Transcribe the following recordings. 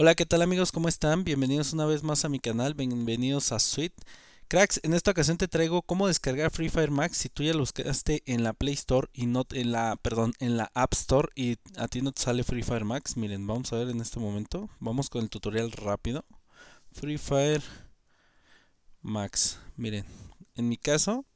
Hola, ¿qué tal amigos? ¿Cómo están? Bienvenidos una vez más a mi canal, bienvenidos a Sweet Cracks, en esta ocasión te traigo cómo descargar Free Fire Max si tú ya lo buscaste en la Play Store y no en la, perdón, en la App Store y a ti no te sale Free Fire Max. Miren, vamos a ver en este momento. Vamos con el tutorial rápido. Free Fire Max. Miren, en mi caso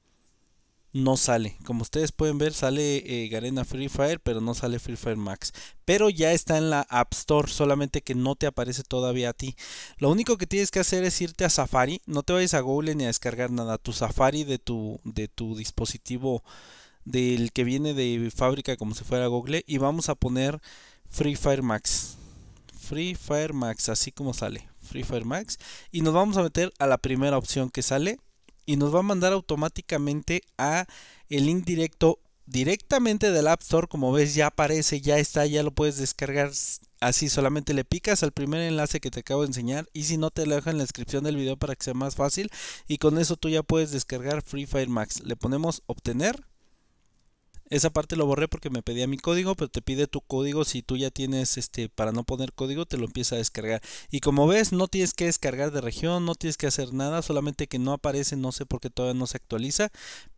no sale. Como ustedes pueden ver, sale eh, Garena Free Fire, pero no sale Free Fire Max. Pero ya está en la App Store, solamente que no te aparece todavía a ti. Lo único que tienes que hacer es irte a Safari. No te vayas a Google ni a descargar nada. Tu Safari de tu, de tu dispositivo, del que viene de fábrica como si fuera Google. Y vamos a poner Free Fire Max. Free Fire Max, así como sale. Free Fire Max. Y nos vamos a meter a la primera opción que sale y nos va a mandar automáticamente a el link directo directamente del App Store, como ves ya aparece, ya está, ya lo puedes descargar así, solamente le picas al primer enlace que te acabo de enseñar y si no te lo dejo en la descripción del video para que sea más fácil y con eso tú ya puedes descargar Free Fire Max. Le ponemos obtener esa parte lo borré porque me pedía mi código, pero te pide tu código. Si tú ya tienes este, para no poner código, te lo empieza a descargar. Y como ves, no tienes que descargar de región, no tienes que hacer nada, solamente que no aparece, no sé por qué todavía no se actualiza,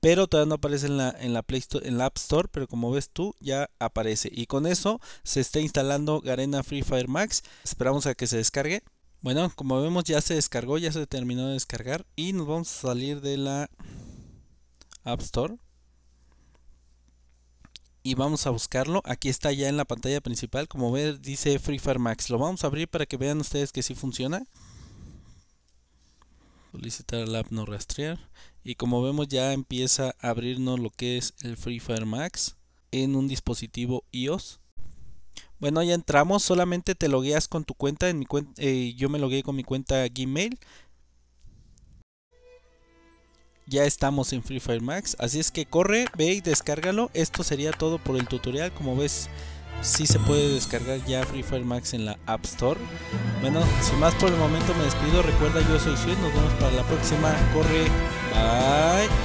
pero todavía no aparece en la, en la Play Store, en la App Store, pero como ves tú, ya aparece. Y con eso se está instalando Garena Free Fire Max. Esperamos a que se descargue. Bueno, como vemos ya se descargó, ya se terminó de descargar y nos vamos a salir de la App Store y vamos a buscarlo. Aquí está ya en la pantalla principal, como ver dice Free Fire Max. Lo vamos a abrir para que vean ustedes que sí funciona. Solicitar el app no rastrear. Y como vemos ya empieza a abrirnos lo que es el Free Fire Max en un dispositivo iOS. Bueno, ya entramos, solamente te logueas con tu cuenta, en mi eh, yo me logueé con mi cuenta Gmail, ya estamos en Free Fire Max. Así es que corre, ve y descárgalo. Esto sería todo por el tutorial. Como ves, sí se puede descargar ya Free Fire Max en la App Store. Bueno, sin más por el momento me despido. Recuerda, yo soy Sweet. Nos vemos para la próxima. Corre. Bye.